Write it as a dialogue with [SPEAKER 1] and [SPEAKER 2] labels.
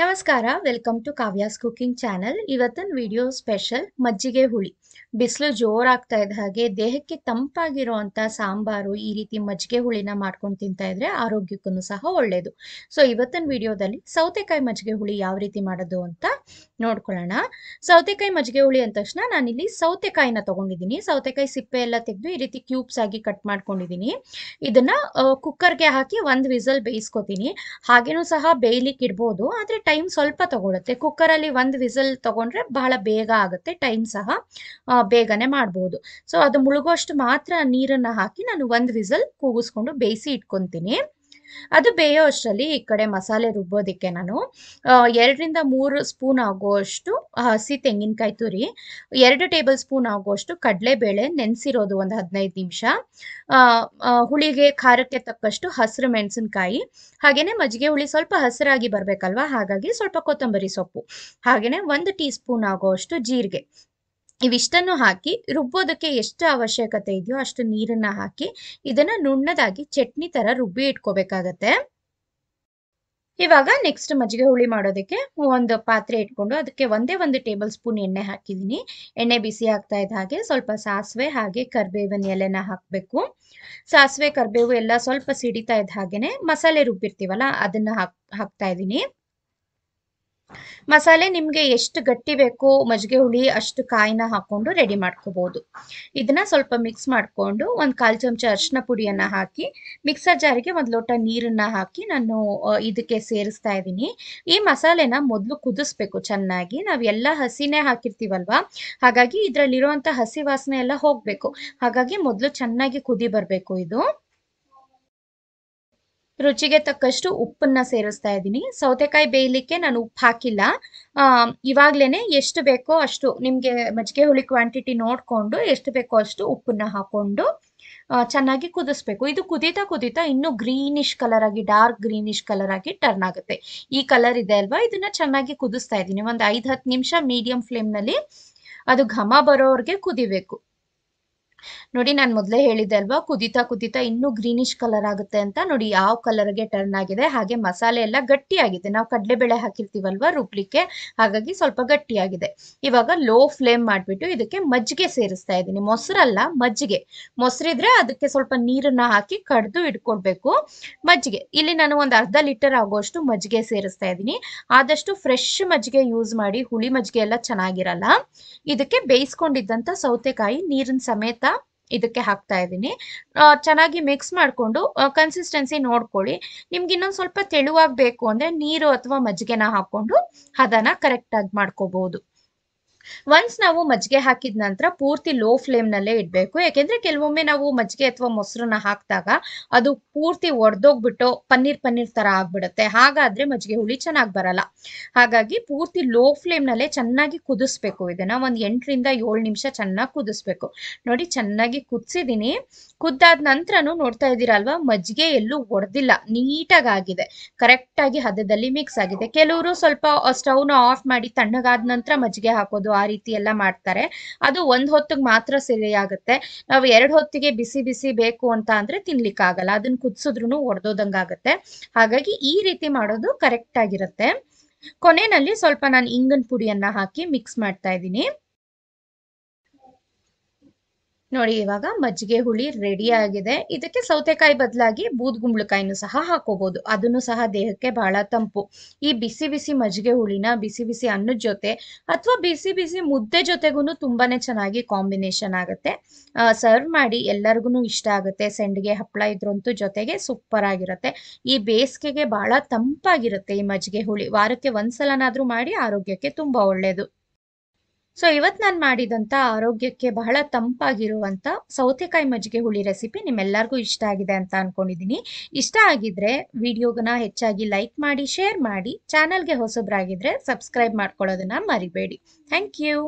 [SPEAKER 1] ನಮಸ್ಕಾರ welcome to Kavya's cooking channel ಇವತ್ತಿನ video special ಮಜ್ಜಿಗೆ ಹುಳಿ ಬಿಸಿಲು ಜೋರಾಗ್ತಾ ಇದ್ದ ಹಾಗೆ ದೇಹಕ್ಕೆ ತಂಪಾಗಿರುವಂತ ಸಾಂಬಾರು ಈ ರೀತಿ ಮಜ್ಜಿಗೆ ಹುಳಿನ ಮಾಡ್ಕೊಂಡು ತಿಂತಾ ಇದ್ರೆ ಆರೋಗ್ಯಕ್ಕೂ ಸಹ ಒಳ್ಳೇದು ಸೊ ಇವತ್ತಿನ ವಿಡಿಯೋದಲ್ಲಿ ಸೌತೆಕಾಯಿ ಮಜ್ಜಿಗೆ ಹುಳಿ ಯಾವ ರೀತಿ ಮಾಡೋದು ಅಂತ ನೋಡ್ಕೊಳ್ಳೋಣ ಸೌತೆಕಾಯಿ ಮಜ್ಜಿಗೆ ಹುಳಿ ಅಂದ ತಕ್ಷಣ ಇಲ್ಲಿ ಸೌತೆಕಾಯಿನ ತಗೊಂಡಿದ್ದೀನಿ ಸೌತೆಕಾಯಿ ಸಿಪ್ಪೆ ಎಲ್ಲ ತೆಗೆದು ಈ ರೀತಿ ಕ್ಯೂಬ್ಸ್ ಆಗಿ ಕಟ್ ಮಾಡ್ಕೊಂಡಿದ್ದೀನಿ ಇದನ್ನ ಕುಕ್ಕರ್ಗೆ ಹಾಕಿ ಒಂದು ವಿಸಲ್ ಬೇಯಿಸ್ಕೊತೀನಿ ಹಾಗೇನೂ ಸಹ ಬೇಯ್ಲಿಕ್ಕೆ ಇಡ್ಬೋದು ಆದ್ರೆ ಟೈಮ್ ಸ್ವಲ್ಪ ತಗೊಳುತ್ತೆ ಕುಕ್ಕರಲ್ಲಿ ಒಂದು ವಿಸಲ್ ತಗೊಂಡ್ರೆ ಬಹಳ ಬೇಗ ಆಗುತ್ತೆ ಟೈಮ್ ಸಹ ಬೇಗನೆ ಮಾಡ್ಬೋದು ಸೊ ಅದು ಮುಳುಗೋಷ್ಟು ಮಾತ್ರ ನೀರನ್ನು ಹಾಕಿ ನಾನು ಒಂದು ವಿಸಲ್ ಕೂಗಿಸ್ಕೊಂಡು ಬೇಯಿಸಿ ಇಟ್ಕೊಂತೀನಿ ಅದು ಬೇಯೋ ಅಷ್ಟರಲ್ಲಿ ಈ ಕಡೆ ಮಸಾಲೆ ರುಬ್ಬೋದಕ್ಕೆ ನಾನು ಎರಡರಿಂದ ಮೂರು ಸ್ಪೂನ್ ಆಗುವಷ್ಟು ಹಸಿ ತೆಂಗಿನಕಾಯಿ ತುರಿ ಎರಡು ಟೇಬಲ್ ಸ್ಪೂನ್ ಆಗುವಷ್ಟು ಕಡಲೆಬೇಳೆ ನೆನೆಸಿರೋದು ಒಂದು ಹದಿನೈದು ನಿಮಿಷ ಹುಳಿಗೆ ಖಾರಕ್ಕೆ ತಕ್ಕಷ್ಟು ಹಸಿರು ಮೆಣಸಿನಕಾಯಿ ಹಾಗೆಯೇ ಮಜ್ಜಿಗೆ ಹುಳಿ ಸ್ವಲ್ಪ ಹಸಿರಾಗಿ ಬರಬೇಕಲ್ವಾ ಹಾಗಾಗಿ ಸ್ವಲ್ಪ ಕೊತ್ತಂಬರಿ ಸೊಪ್ಪು ಹಾಗೆಯೇ ಒಂದು ಟೀ ಸ್ಪೂನ್ ಆಗುವಷ್ಟು ಜೀರಿಗೆ ಇವಿಷ್ಟನ್ನು ಹಾಕಿ ರುಬ್ಬೋದಕ್ಕೆ ಎಷ್ಟು ಅವಶ್ಯಕತೆ ಇದೆಯೋ ಅಷ್ಟು ನೀರನ್ನ ಹಾಕಿ ಇದನ್ನ ನುಣ್ಣದಾಗಿ ಚಟ್ನಿ ತರ ರುಬ್ಬಿ ಇಟ್ಕೋಬೇಕಾಗತ್ತೆ ಇವಾಗ ನೆಕ್ಸ್ಟ್ ಮಜ್ಜಿಗೆ ಹುಳಿ ಮಾಡೋದಕ್ಕೆ ಒಂದು ಪಾತ್ರೆ ಇಟ್ಕೊಂಡು ಅದಕ್ಕೆ ಒಂದೇ ಒಂದು ಟೇಬಲ್ ಸ್ಪೂನ್ ಎಣ್ಣೆ ಹಾಕಿದೀನಿ ಎಣ್ಣೆ ಬಿಸಿ ಆಗ್ತಾ ಇದ್ದ ಹಾಗೆ ಸ್ವಲ್ಪ ಸಾಸಿವೆ ಹಾಗೆ ಕರ್ಬೇವಿನ ಎಲೆನ ಹಾಕಬೇಕು ಸಾಸಿವೆ ಕರ್ಬೇವು ಎಲ್ಲ ಸ್ವಲ್ಪ ಸಿಡಿತಾ ಇದ್ದ ಹಾಗೆನೆ ಮಸಾಲೆ ರುಬ್ಬಿರ್ತೀವಲ್ಲ ಅದನ್ನ ಹಾಕ್ ಹಾಕ್ತಾ ಇದೀನಿ ಮಸಾಲೆ ನಿಮಗೆ ಎಷ್ಟು ಗಟ್ಟಿ ಬೇಕು ಮಜ್ಜಿಗೆ ಹುಳಿ ಅಷ್ಟು ಕಾಯಿನ ಹಾಕೊಂಡು ರೆಡಿ ಮಾಡ್ಕೋಬಹುದು ಇದನ್ನ ಸ್ವಲ್ಪ ಮಿಕ್ಸ್ ಮಾಡ್ಕೊಂಡು ಒಂದು ಕಾಲು ಚಮಚ ಅರಿಶಿನ ಪುಡಿಯನ್ನ ಹಾಕಿ ಮಿಕ್ಸರ್ ಜಾರಿಗೆ ಒಂದು ಲೋಟ ನೀರನ್ನ ಹಾಕಿ ನಾನು ಇದಕ್ಕೆ ಸೇರಿಸ್ತಾ ಇದ್ದೀನಿ ಈ ಮಸಾಲೆನ ಮೊದಲು ಕುದಿಸ್ಬೇಕು ಚೆನ್ನಾಗಿ ನಾವೆಲ್ಲ ಹಸಿನೇ ಹಾಕಿರ್ತೀವಲ್ವಾ ಹಾಗಾಗಿ ಇದ್ರಲ್ಲಿರುವಂತ ಹಸಿ ವಾಸನೆ ಎಲ್ಲ ಹೋಗ್ಬೇಕು ಹಾಗಾಗಿ ಮೊದಲು ಚೆನ್ನಾಗಿ ಕುದಿ ಬರಬೇಕು ಇದು ರುಚಿಗೆ ತಕ್ಕಷ್ಟು ಉಪ್ಪನ್ನ ಸೇರಿಸ್ತಾ ಇದ್ದೀನಿ ಸೌತೆಕಾಯಿ ಬೇಯಲಿಕ್ಕೆ ನಾನು ಉಪ್ಪು ಹಾಕಿಲ್ಲ ಇವಾಗ್ಲೇನೆ ಎಷ್ಟು ಬೇಕೋ ಅಷ್ಟು ನಿಮಗೆ ಮಜ್ಜಿಗೆ ಹುಳಿ ಕ್ವಾಂಟಿಟಿ ನೋಡ್ಕೊಂಡು ಎಷ್ಟು ಬೇಕೋ ಅಷ್ಟು ಉಪ್ಪನ್ನ ಹಾಕೊಂಡು ಚೆನ್ನಾಗಿ ಕುದಿಸ್ಬೇಕು ಇದು ಕುದೀತಾ ಕುದೀತಾ ಇನ್ನು ಗ್ರೀನಿಶ್ ಕಲರ್ ಆಗಿ ಡಾರ್ಕ್ ಗ್ರೀನಿಶ್ ಕಲರ್ ಆಗಿ ಟರ್ನ್ ಆಗುತ್ತೆ ಈ ಕಲರ್ ಇದೆ ಅಲ್ವಾ ಇದನ್ನ ಚೆನ್ನಾಗಿ ಕುದಿಸ್ತಾ ಇದ್ದೀನಿ ಒಂದು ಐದ್ ಹತ್ತು ನಿಮಿಷ ಮೀಡಿಯಂ ನಲ್ಲಿ ಅದು ಘಮ ಬರೋರ್ಗೆ ಕುದಿಬೇಕು ನೋಡಿ ನಾನು ಮೊದಲೇ ಹೇಳಿದೆ ಅಲ್ವಾ ಕುದಿತಾ ಕುದಿತಾ ಇನ್ನೂ ಗ್ರೀನಿಶ್ ಕಲರ್ ಆಗುತ್ತೆ ಅಂತ ನೋಡಿ ಯಾವ ಕಲರ್ಗೆ ಟರ್ನ್ ಆಗಿದೆ ಹಾಗೆ ಮಸಾಲೆ ಎಲ್ಲ ಗಟ್ಟಿಯಾಗಿದೆ ನಾವು ಕಡಲೆಬೇಳೆ ಹಾಕಿರ್ತೀವಲ್ವಾ ರುಬ್ಲಿಕ್ಕೆ ಹಾಗಾಗಿ ಸ್ವಲ್ಪ ಗಟ್ಟಿಯಾಗಿದೆ ಇವಾಗ ಲೋ ಫ್ಲೇಮ್ ಮಾಡಿಬಿಟ್ಟು ಇದಕ್ಕೆ ಮಜ್ಜಿಗೆ ಸೇರಿಸ್ತಾ ಇದ್ದೀನಿ ಮೊಸರಲ್ಲ ಮಜ್ಜಿಗೆ ಮೊಸರಿದ್ರೆ ಅದಕ್ಕೆ ಸ್ವಲ್ಪ ನೀರನ್ನ ಹಾಕಿ ಕಡ್ದು ಇಟ್ಕೊಳ್ಬೇಕು ಮಜ್ಜಿಗೆ ಇಲ್ಲಿ ನಾನು ಒಂದು ಅರ್ಧ ಲೀಟರ್ ಆಗುವಷ್ಟು ಮಜ್ಜಿಗೆ ಸೇರಿಸ್ತಾ ಇದ್ದೀನಿ ಆದಷ್ಟು ಫ್ರೆಶ್ ಮಜ್ಜಿಗೆ ಯೂಸ್ ಮಾಡಿ ಹುಳಿ ಮಜ್ಜಿಗೆ ಎಲ್ಲ ಚೆನ್ನಾಗಿರಲ್ಲ ಇದಕ್ಕೆ ಬೇಯಿಸ್ಕೊಂಡಿದ್ದಂಥ ಸೌತೆಕಾಯಿ ನೀರಿನ ಸಮೇತ ಇದಕ್ಕೆ ಹಾಕ್ತಾ ಇದ್ದೀನಿ ಚೆನ್ನಾಗಿ ಮಿಕ್ಸ್ ಮಾಡಿಕೊಂಡು ಕನ್ಸಿಸ್ಟೆನ್ಸಿ ನೋಡ್ಕೊಳ್ಳಿ ನಿಮ್ಗೆ ಇನ್ನೊಂದು ಸ್ವಲ್ಪ ತೆಳುವಾಗಬೇಕು ಅಂದರೆ ನೀರು ಅಥವಾ ಮಜ್ಜಿಗೆನ ಹಾಕ್ಕೊಂಡು ಹದನ ಕರೆಕ್ಟಾಗಿ ಮಾಡ್ಕೋಬಹುದು ಒನ್ಸ್ ನಾವು ಮಜ್ಜಿಗೆ ಹಾಕಿದ ನಂತರ ಪೂರ್ತಿ ಲೋ ಫ್ಲೇಮ್ ನಲ್ಲೇ ಇಡಬೇಕು ಯಾಕೆಂದ್ರೆ ಕೆಲವೊಮ್ಮೆ ನಾವು ಮಜ್ಜಿಗೆ ಅಥವಾ ಮೊಸರನ್ನ ಹಾಕಿದಾಗ ಅದು ಪೂರ್ತಿ ಒಡೆದೋಗ್ಬಿಟ್ಟು ಪನ್ನೀರ್ ಪನ್ನೀರ್ ತರ ಆಗ್ಬಿಡುತ್ತೆ ಹಾಗಾದ್ರೆ ಮಜ್ಜಿಗೆ ಹುಳಿ ಚೆನ್ನಾಗಿ ಬರಲ್ಲ ಹಾಗಾಗಿ ಪೂರ್ತಿ ಲೋ ಫ್ಲೇಮ್ ನಲ್ಲೇ ಚೆನ್ನಾಗಿ ಕುದಿಸ್ಬೇಕು ಇದನ್ನ ಒಂದು ಎಂಟರಿಂದ ಏಳು ನಿಮಿಷ ಚೆನ್ನಾಗಿ ಕುದಿಸ್ಬೇಕು ನೋಡಿ ಚೆನ್ನಾಗಿ ಕುದಿಸಿದೀನಿ ಕುದ್ದಾದ ನಂತರನೂ ನೋಡ್ತಾ ಇದ್ದೀರಲ್ವ ಮಜ್ಜಿಗೆ ಎಲ್ಲೂ ಒಡೆದಿಲ್ಲ ನೀಟಾಗಿ ಆಗಿದೆ ಕರೆಕ್ಟಾಗಿ ಹದದಲ್ಲಿ ಮಿಕ್ಸ್ ಆಗಿದೆ ಕೆಲವರು ಸ್ವಲ್ಪ ನ ಆಫ್ ಮಾಡಿ ತಣ್ಣಗಾದ ನಂತರ ಮಜ್ಜಿಗೆ ಹಾಕೋದು ಆ ರೀತಿ ಎಲ್ಲ ಮಾಡ್ತಾರೆ ಅದು ಒಂದ್ ಹೊತ್ತಿಗೆ ಮಾತ್ರ ಸರಿಯಾಗುತ್ತೆ ನಾವು ಎರಡು ಹೊತ್ತಿಗೆ ಬಿಸಿ ಬಿಸಿ ಬೇಕು ಅಂತ ಅಂದ್ರೆ ಆಗಲ್ಲ ಅದನ್ನ ಕುದಿಸಿದ್ರು ಒಡೆದೋದಂಗಾಗತ್ತೆ ಹಾಗಾಗಿ ಈ ರೀತಿ ಮಾಡೋದು ಕರೆಕ್ಟ್ ಆಗಿರುತ್ತೆ ಕೊನೆಯಲ್ಲಿ ಸ್ವಲ್ಪ ನಾನು ಇಂಗನ್ ಪುಡಿಯನ್ನ ಹಾಕಿ ಮಿಕ್ಸ್ ಮಾಡ್ತಾ ಇದ್ದೀನಿ ನೋಡಿ ಇವಾಗ ಮಜ್ಜಿಗೆ ಹುಳಿ ರೆಡಿ ಆಗಿದೆ ಇದಕ್ಕೆ ಸೌತೆಕಾಯಿ ಬದಲಾಗಿ ಬೂದ್ಗುಂಬಳಕಾಯಿನು ಸಹ ಹಾಕೋಬಹುದು ಅದನ್ನು ಸಹ ದೇಹಕ್ಕೆ ಬಹಳ ತಂಪು ಈ ಬಿಸಿ ಬಿಸಿ ಮಜ್ಜಿಗೆ ಹುಳಿನ ಬಿಸಿ ಬಿಸಿ ಅನ್ನದ ಜೊತೆ ಅಥವಾ ಬಿಸಿ ಬಿಸಿ ಮುದ್ದೆ ಜೊತೆಗೂ ತುಂಬಾನೇ ಚೆನ್ನಾಗಿ ಕಾಂಬಿನೇಷನ್ ಆಗುತ್ತೆ ಸರ್ವ್ ಮಾಡಿ ಎಲ್ಲರಿಗೂ ಇಷ್ಟ ಆಗುತ್ತೆ ಸೆಂಡಿಗೆ ಹಪ್ಪಳ ಇದ್ರಂತೂ ಜೊತೆಗೆ ಸೂಪರ್ ಆಗಿರುತ್ತೆ ಈ ಬೇಸಿಗೆಗೆ ಬಹಳ ತಂಪಾಗಿರುತ್ತೆ ಈ ಮಜ್ಜಿಗೆ ಹುಳಿ ವಾರಕ್ಕೆ ಒಂದ್ಸಲನಾದ್ರೂ ಮಾಡಿ ಆರೋಗ್ಯಕ್ಕೆ ತುಂಬಾ ಒಳ್ಳೇದು ಸೊ ಇವತ್ತು ನಾನು ಮಾಡಿದಂಥ ಆರೋಗ್ಯಕ್ಕೆ ಬಹಳ ತಂಪಾಗಿರುವಂಥ ಸೌತೆಕಾಯಿ ಮಜ್ಜಿಗೆ ಹುಳಿ ರೆಸಿಪಿ ನಿಮ್ಮೆಲ್ಲರಿಗೂ ಇಷ್ಟ ಆಗಿದೆ ಅಂತ ಅಂದ್ಕೊಂಡಿದ್ದೀನಿ ಇಷ್ಟ ಆಗಿದ್ರೆ ವಿಡಿಯೋಗನ ಹೆಚ್ಚಾಗಿ ಲೈಕ್ ಮಾಡಿ ಶೇರ್ ಮಾಡಿ ಚಾನಲ್ಗೆ ಹೊಸಬ್ರಾಗಿದ್ರೆ ಸಬ್ಸ್ಕ್ರೈಬ್ ಮಾಡ್ಕೊಳ್ಳೋದನ್ನ ಮರಿಬೇಡಿ ಥ್ಯಾಂಕ್ ಯು